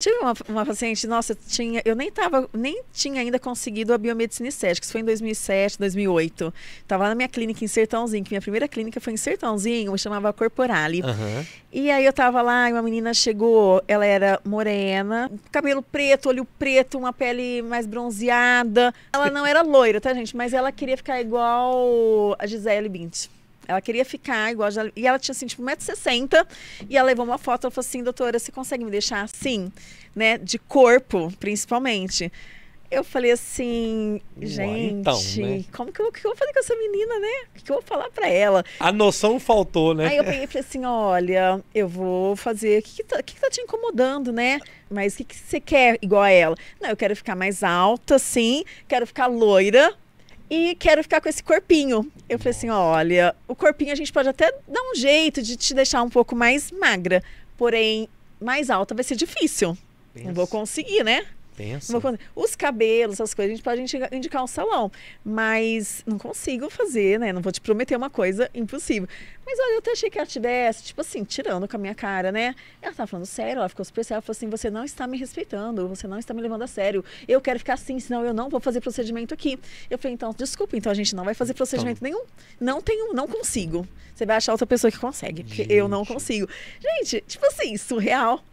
Tive uma, uma, paciente, nossa, tinha, eu nem tava, nem tinha ainda conseguido a biomedicina estética, isso foi em 2007, 2008. Tava lá na minha clínica em Sertãozinho, que minha primeira clínica foi em Sertãozinho, me chamava Corporale. Uhum. E aí eu tava lá e uma menina chegou, ela era morena, cabelo preto, olho preto, uma pele mais bronzeada. Ela não era loira, tá, gente? Mas ela queria ficar igual a Gisele bint ela queria ficar igual. Já... E ela tinha assim, tipo, 1,60m. E ela levou uma foto. Ela falou assim: doutora, você consegue me deixar assim, né? De corpo, principalmente. Eu falei assim, então, gente, então, né? como que eu, que eu vou fazer com essa menina, né? O que eu vou falar para ela? A noção faltou, né? Aí eu peguei e falei assim, olha, eu vou fazer, o que, que, tá, que, que tá te incomodando, né? Mas o que, que você quer igual a ela? Não, eu quero ficar mais alta, sim, quero ficar loira, e quero ficar com esse corpinho. Eu falei assim: olha, o corpinho a gente pode até dar um jeito de te deixar um pouco mais magra, porém, mais alta vai ser difícil. Pensa. Não vou assim. conseguir, né? Pensa. Os cabelos, essas coisas, a gente pode indicar um salão. Mas não consigo fazer, né? Não vou te prometer uma coisa impossível. Mas olha, eu até achei que ela tivesse, tipo assim, tirando com a minha cara, né? Ela tava falando sério, ela ficou super séria. Ela falou assim: você não está me respeitando, você não está me levando a sério. Eu quero ficar assim, senão eu não vou fazer procedimento aqui. Eu falei: então, desculpa, então a gente não vai fazer então procedimento então... nenhum. Não tenho, não consigo. Você vai achar outra pessoa que consegue, porque gente. eu não consigo. Gente, tipo assim, surreal.